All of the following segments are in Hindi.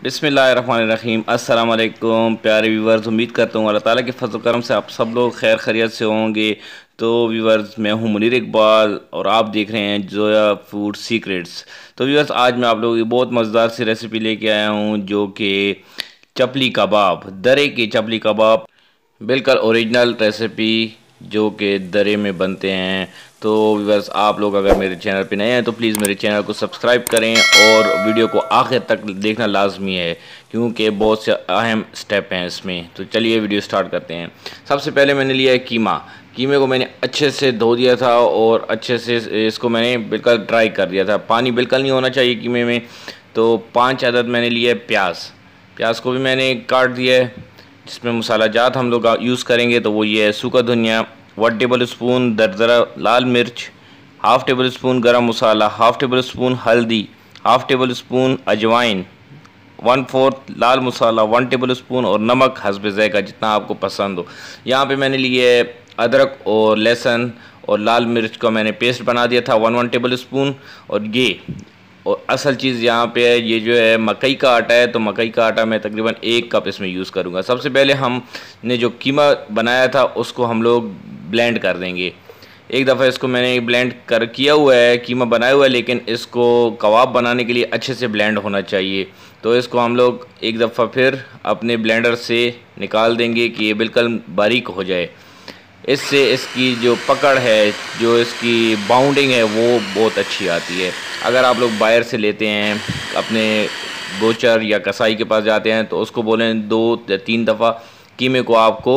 बसमीम अल्लाम प्यारे व्यूवर्स उम्मीद करता हूँ अल्लाह ताला के फजल करम से आप सब लोग खैर खैरियत से होंगे तो व्यूवर्स मैं हूँ मुनीर इकबाल और आप देख रहे हैं जोया फूड सीक्रेट्स तो व्यूवर्स आज मैं आप लोगों की बहुत मज़ेदार सी रेसिपी लेके आया हूँ जो कि चपली कबाब दरे के चपली कबाब बिल्कुल औरिजिनल रेसिपी जो कि दरे में बनते हैं तो व्यूवर्स आप लोग अगर मेरे चैनल पे नए हैं तो प्लीज़ मेरे चैनल को सब्सक्राइब करें और वीडियो को आखिर तक देखना लाजमी है क्योंकि बहुत से अहम स्टेप हैं इसमें तो चलिए वीडियो स्टार्ट करते हैं सबसे पहले मैंने लिया है कीमा कीमे को मैंने अच्छे से धो दिया था और अच्छे से इसको मैंने बिल्कुल ड्राई कर दिया था पानी बिल्कुल नहीं होना चाहिए कीमे में तो पाँच आदद मैंने लिए प्याज प्याज को भी मैंने काट दिया है जिसमें मसाला जात हम लोग यूज़ करेंगे तो वो ये है सूखा धनिया वन टेबल स्पून दरदरा लाल मिर्च हाफ़ टेबल स्पून गर्म मसाला हाफ़ टेबल स्पून हल्दी हाफ़ टेबल स्पून अजवाइन वन फोर्थ लाल मसाला वन टेबल स्पून और नमक हसब जैका जितना आपको पसंद हो यहाँ पे मैंने लिए अदरक और लहसुन और लाल मिर्च का मैंने पेस्ट बना दिया था वन वन टेबल स्पून और ये और असल चीज़ यहाँ पे है ये जो है मकई का आटा है तो मकई का आटा मैं तकरीबन एक कप इसमें यूज़ करूँगा सबसे पहले हमने जो कीमा बनाया था उसको हम लोग ब्लेंड कर देंगे एक दफ़ा इसको मैंने ब्लेंड कर किया हुआ है कीमा बनाया हुआ है लेकिन इसको कबाब बनाने के लिए अच्छे से ब्लेंड होना चाहिए तो इसको हम लोग एक दफ़ा फिर अपने ब्लेंडर से निकाल देंगे कि ये बिल्कुल बारीक हो जाए इससे इसकी जो पकड़ है जो इसकी बाउंडिंग है वो बहुत अच्छी आती है अगर आप लोग बायर से लेते हैं अपने बोचर या कसाई के पास जाते हैं तो उसको बोलें दो या तीन दफ़ा कीमे को आपको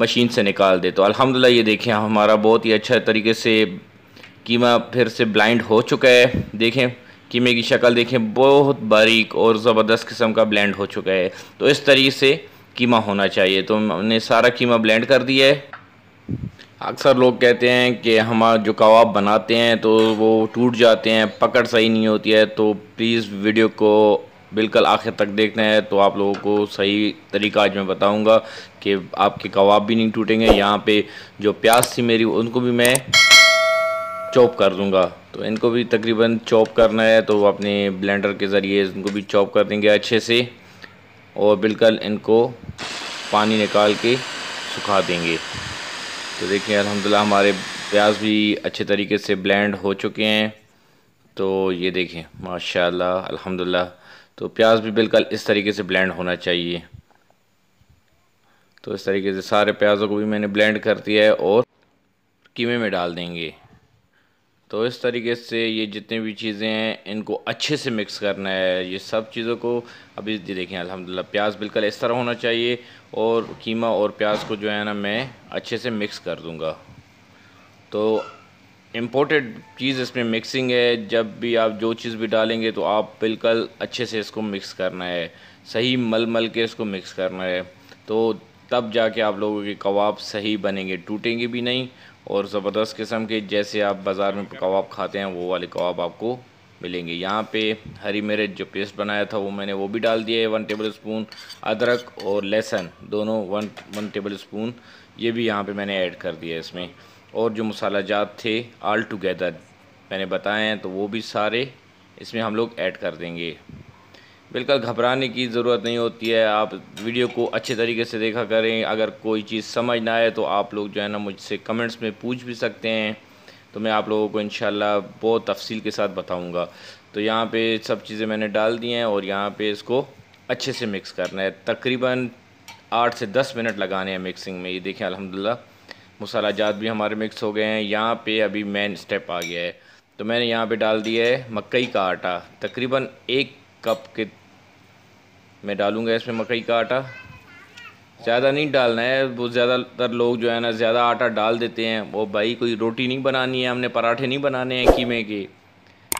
मशीन से निकाल दे तो अल्हम्दुलिल्लाह ये देखें हमारा बहुत ही अच्छा तरीके से कीमा फिर से ब्लाइंड हो चुका है देखें कीमे की शक्ल देखें बहुत बारीक और ज़बरदस्त किस्म का ब्लेंड हो चुका है तो इस तरीके से कीमा होना चाहिए तो हमने सारा कीमा ब्लेंड कर दिया है अक्सर लोग कहते हैं कि हमारा जो कबाब बनाते हैं तो वो टूट जाते हैं पकड़ सही नहीं होती है तो प्लीज़ वीडियो को बिल्कुल आखिर तक देखना है तो आप लोगों को सही तरीका आज मैं बताऊंगा कि आपके कबाब भी नहीं टूटेंगे यहाँ पे जो प्याज थी मेरी उनको भी मैं चॉप कर दूंगा तो इनको भी तकरीबन चॉप करना है तो अपने ब्लेंडर के ज़रिए इनको भी चॉप कर देंगे अच्छे से और बिल्कुल इनको पानी निकाल के सुखा देंगे तो देखिए अलहमदिल्ला हमारे प्याज भी अच्छे तरीके से ब्लेंड हो चुके हैं तो ये देखें माशाल्लाह अल्हम्दुलिल्लाह तो प्याज भी बिल्कुल इस तरीके से ब्लेंड होना चाहिए तो इस तरीके से सारे प्याज़ों को भी मैंने ब्लेंड कर दिया है और कीमे में डाल देंगे तो इस तरीके से ये जितने भी चीज़ें हैं इनको अच्छे से मिक्स करना है ये सब चीज़ों को अभी देखें अल्हम्दुलिल्लाह प्याज बिल्कुल इस तरह होना चाहिए और कीमा और प्याज को जो है ना मैं अच्छे से मिक्स कर दूँगा तो इम्पोर्टेड चीज़ इसमें मिक्सिंग है जब भी आप जो चीज़ भी डालेंगे तो आप बिल्कुल अच्छे से इसको मिक्स करना है सही मल मल के इसको मिक्स करना है तो तब जाके आप लोगों के कबाब सही बनेंगे टूटेंगे भी नहीं और ज़बरदस्त किस्म के जैसे आप बाज़ार में कबाब खाते हैं वो वाले कबाब आपको मिलेंगे यहाँ पे हरी मिर्च जो पेस्ट बनाया था वो मैंने वो भी डाल दिया है वन टेबल स्पून अदरक और लहसुन दोनों वन वन टेबल स्पून ये भी यहाँ पे मैंने ऐड कर दिया है इसमें और जो जात थे आल टुगेदर मैंने बताए हैं तो वो भी सारे इसमें हम लोग ऐड कर देंगे बिल्कुल घबराने की ज़रूरत नहीं होती है आप वीडियो को अच्छे तरीके से देखा करें अगर कोई चीज़ समझ ना आए तो आप लोग जो है ना मुझसे कमेंट्स में पूछ भी सकते हैं तो मैं आप लोगों को इन बहुत तफसील के साथ बताऊँगा तो यहाँ पर सब चीज़ें मैंने डाल दी हैं और यहाँ पर इसको अच्छे से मिक्स करना है तकरीबन आठ से दस मिनट लगाने हैं मिक्सिंग में ये देखें अलहमदिल्ला मसालाजात भी हमारे मिक्स हो गए हैं यहाँ पे अभी मेन स्टेप आ गया है तो मैंने यहाँ पे डाल दिया है मकई का आटा तकरीबन एक कप के मैं डालूँगा इसमें मकई का आटा ज़्यादा नहीं डालना है वो ज़्यादातर लोग जो है ना ज़्यादा आटा डाल देते हैं वो भाई कोई रोटी नहीं बनानी है हमने पराठे नहीं बनाने हैं कीमे के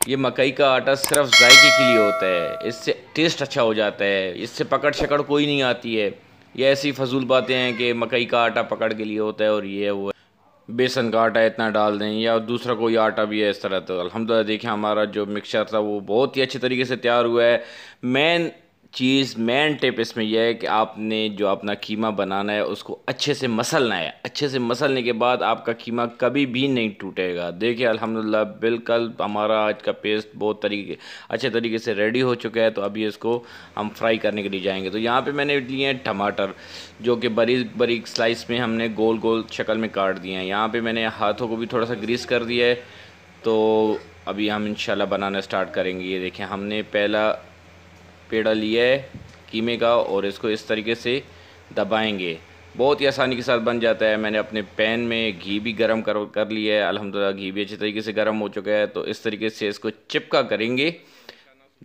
ये मकई का आटा सिर्फ जायके के लिए होता है इससे टेस्ट अच्छा हो जाता है इससे पकड़ शकड़ कोई नहीं आती है ये ऐसी फजूल बातें हैं कि मकई का आटा पकड़ के लिए होता है और ये वो बेसन का आटा इतना डाल दें या दूसरा कोई आटा भी है इस तरह तो अलहमदिल्ला देखें हमारा जो मिक्सचर था वो बहुत ही अच्छे तरीके से तैयार हुआ है मैं चीज़ मेन टिप इसमें यह है कि आपने जो अपना कीमा बनाना है उसको अच्छे से मसलना है अच्छे से मसलने के बाद आपका कीमा कभी भी नहीं टूटेगा देखिए अल्हम्दुलिल्लाह बिल्कुल हमारा आज का पेस्ट बहुत तरीके अच्छे तरीके से रेडी हो चुका है तो अभी इसको हम फ्राई करने के लिए जाएंगे तो यहाँ पर मैंने लिए हैं टमाटर जो कि बारीक बारीक स्लाइस में हमने गोल गोल शक्ल में काट दिए हैं यहाँ पर मैंने हाथों को भी थोड़ा सा ग्रीस कर दिया है तो अभी हम इंशाल्लाह बनाना स्टार्ट करेंगे ये देखें हमने पहला पेड़ा लिया है कीमे का और इसको इस तरीके से दबाएंगे बहुत ही आसानी के साथ बन जाता है मैंने अपने पैन में घी भी गर्म कर कर लिया है अल्हम्दुलिल्लाह घी भी अच्छे तरीके से गर्म हो चुका है तो इस तरीके से इसको चिपका करेंगे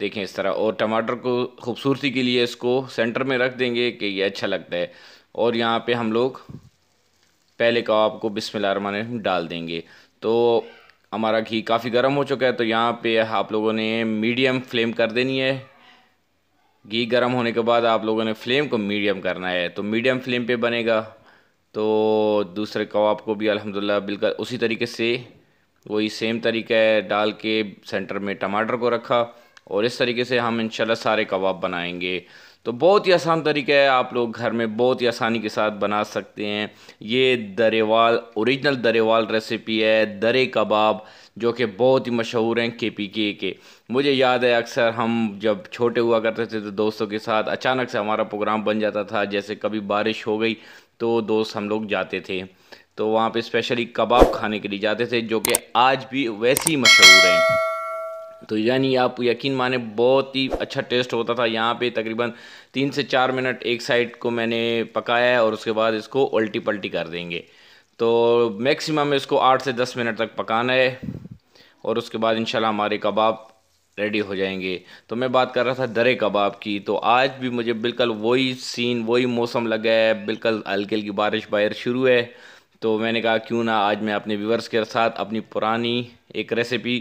देखें इस तरह और टमाटर को खूबसूरती के लिए इसको सेंटर में रख देंगे कि ये अच्छा लगता है और यहाँ पे हम लोग पहले कबाब को बिस्मिल्लाह डाल देंगे तो हमारा घी काफ़ी गर्म हो चुका है तो यहाँ पे आप लोगों ने मीडियम फ्लेम कर देनी है घी गर्म होने के बाद आप लोगों ने फ्लेम को मीडियम करना है तो मीडियम फ्लेम पे बनेगा तो दूसरे कबाब को भी अल्हम्दुलिल्लाह बिल्कुल उसी तरीके से वही सेम तरीका है डाल के सेंटर में टमाटर को रखा और इस तरीके से हम इंशाल्लाह सारे कबाब बनाएंगे तो बहुत ही आसान तरीका है आप लोग घर में बहुत ही आसानी के साथ बना सकते हैं ये दरेवाल ओरिजिनल दरेवाल रेसिपी है दरे कबाब जो कि बहुत ही मशहूर हैं के पी के के मुझे याद है अक्सर हम जब छोटे हुआ करते थे तो दोस्तों के साथ अचानक से हमारा प्रोग्राम बन जाता था जैसे कभी बारिश हो गई तो दोस्त हम लोग जाते थे तो वहाँ पे स्पेशली कबाब खाने के लिए जाते थे जो कि आज भी वैसे ही मशहूर हैं तो यानी आप यकीन माने बहुत ही अच्छा टेस्ट होता था यहाँ पे तकरीबन तीन से चार मिनट एक साइड को मैंने पकाया है और उसके बाद इसको उल्टी पल्टी कर देंगे तो मैक्सिमम इसको आठ से दस मिनट तक पकाना है और उसके बाद इंशाल्लाह हमारे कबाब रेडी हो जाएंगे तो मैं बात कर रहा था दरे कबाब की तो आज भी मुझे बिल्कुल वही सीन वही मौसम लगा है बिल्कुल हल्की हल्की बारिश बाहर शुरू है तो मैंने कहा क्यों ना आज मैं अपने व्यूवर्स के साथ अपनी पुरानी एक रेसिपी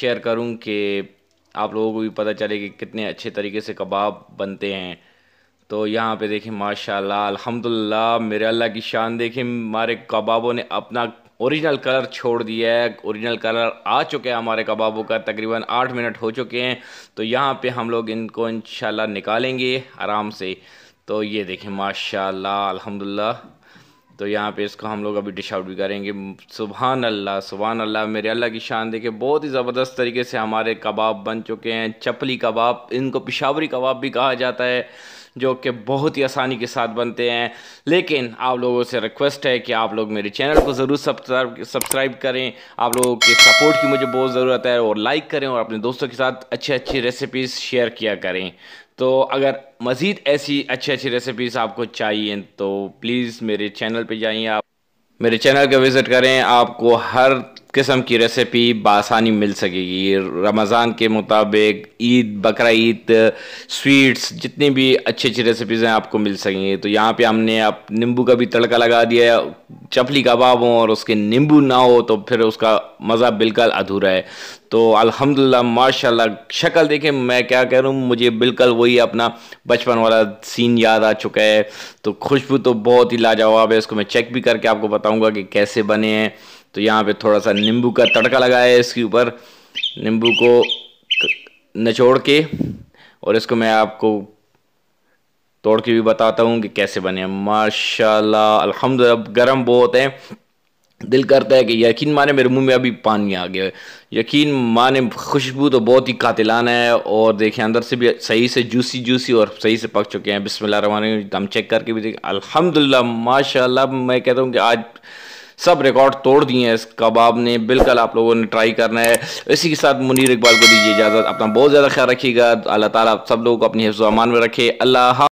शेयर करूं कि आप लोगों को भी पता चले कि कितने अच्छे तरीके से कबाब बनते हैं तो यहाँ पे देखें माशाल्लाह अल्हम्दुलिल्लाह मेरे अल्लाह की शान देखें हमारे कबाबों ने अपना ओरिजिनल कलर छोड़ दिया है ओरिजिनल कलर आ चुके हैं हमारे कबाबों का तकरीबन आठ मिनट हो चुके हैं तो यहाँ पे हम लोग इनको इन निकालेंगे आराम से तो ये देखें माशाल्लाह अल्हम्दुलिल्लाह तो यहाँ पे इसको हम लोग अभी डिश आउट भी करेंगे सुबह अल्लाह सुबहान अल्लाह मेरे अल्लाह की शान देखे बहुत ही ज़बरदस्त तरीके से हमारे कबाब बन चुके हैं चपली कबाब इनको पिशावरी कबाब भी कहा जाता है जो कि बहुत ही आसानी के साथ बनते हैं लेकिन आप लोगों से रिक्वेस्ट है कि आप लोग मेरे चैनल को ज़रूर सब्सक्राइब करें आप लोगों के सपोर्ट की मुझे बहुत ज़रूरत है और लाइक करें और अपने दोस्तों के साथ अच्छी अच्छी रेसिपीज़ शेयर किया करें तो अगर मज़ीद ऐसी अच्छी अच्छी रेसिपीज़ आपको चाहिए तो प्लीज़ मेरे चैनल पे जाइए आप मेरे चैनल का विज़िट करें आपको हर किस्म की रेसिपी बासानी मिल सकेगी रमज़ान के मुताबिक ईद बकरा ईद स्वीट्स जितनी भी अच्छी अच्छी रेसिपीज़ हैं आपको मिल सकेंगी तो यहाँ पे हमने आप नींबू का भी तड़का लगा दिया है चपली कबाब हो और उसके नींबू ना हो तो फिर उसका मज़ा बिल्कुल अधूरा है तो अल्हम्दुलिल्लाह माशाल्लाह शक्ल देखें मैं क्या कह रहा हूँ मुझे बिल्कुल वही अपना बचपन वाला सीन याद आ चुका है तो खुशबू तो बहुत ही लाजवाब है इसको मैं चेक भी करके आपको बताऊँगा कि कैसे बने हैं तो यहाँ पे थोड़ा सा नींबू का तड़का लगाया है इसके ऊपर नींबू को निचोड़ के और इसको मैं आपको तोड़ के भी बताता हूँ कि कैसे बने माशाल्लाह अल्हम्दुलिल्लाह गर्म बहुत है दिल करता है कि यकीन माने मेरे मुंह में अभी पानी आ गया है यकीन माने खुशबू तो बहुत ही कातिलाना है और देखें अंदर से भी सही से जूसी जूसी और सही से पक चुके हैं बिस्मिल्लाह रमान हम चेक करके भी देखें अल्हम्दुलिल्लाह माशाल्लाह मैं कहता हूँ कि आज सब रिकॉर्ड तोड़ दिए हैं इस कबाब ने बिल्कुल आप लोगों ने ट्राई करना है इसी के साथ मुनीर इकबाल को दीजिए इजाज़त अपना बहुत ज़्यादा ख्याल रखिएगा अल्लाह ताला सब लोगों को अपनी हिफ्ज़ अमान में रखे अल्लाह